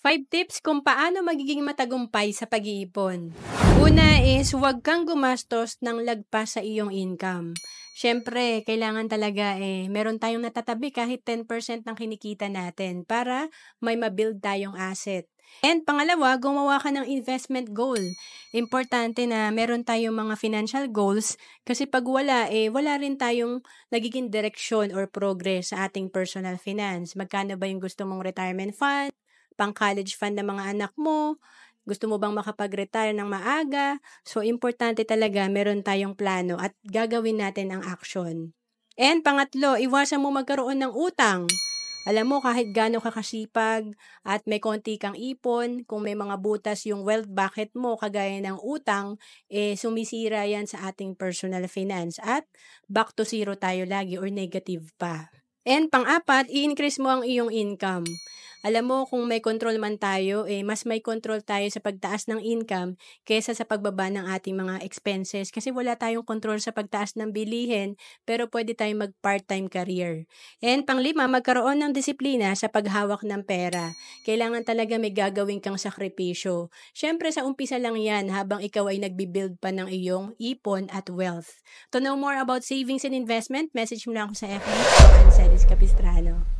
5 tips kung paano magiging matagumpay sa pag-iipon. Una is, huwag kang gumastos ng lagpas sa iyong income. Siyempre, kailangan talaga eh, meron tayong natatabi kahit 10% ng kinikita natin para may mabuild tayong asset. And pangalawa, gumawa ka ng investment goal. Importante na meron tayong mga financial goals kasi pag wala, eh, wala rin tayong nagiging direksyon or progress sa ating personal finance. Magkano ba yung gusto mong retirement fund? pang-college fund ng mga anak mo, gusto mo bang makapag-retire ng maaga? So, importante talaga, meron tayong plano at gagawin natin ang action. And pangatlo, iwasan mo magkaroon ng utang. Alam mo, kahit gaano ka kasipag at may konti kang ipon, kung may mga butas yung wealth bucket mo, kagaya ng utang, eh, sumisira yan sa ating personal finance. At back to zero tayo lagi or negative pa. And pang-apat, i-increase mo ang iyong income. Alam mo, kung may control man tayo, eh, mas may control tayo sa pagtaas ng income kaysa sa pagbaba ng ating mga expenses. Kasi wala tayong control sa pagtaas ng bilihin, pero pwede tayong mag part-time career. And panglima, magkaroon ng disiplina sa paghawak ng pera. Kailangan talaga may gagawin kang sakripisyo. Siyempre, sa umpisa lang yan habang ikaw ay nagbibuild pa ng iyong ipon at wealth. To know more about savings and investment, message mo lang ako sa FB, Ancelis Capistrano.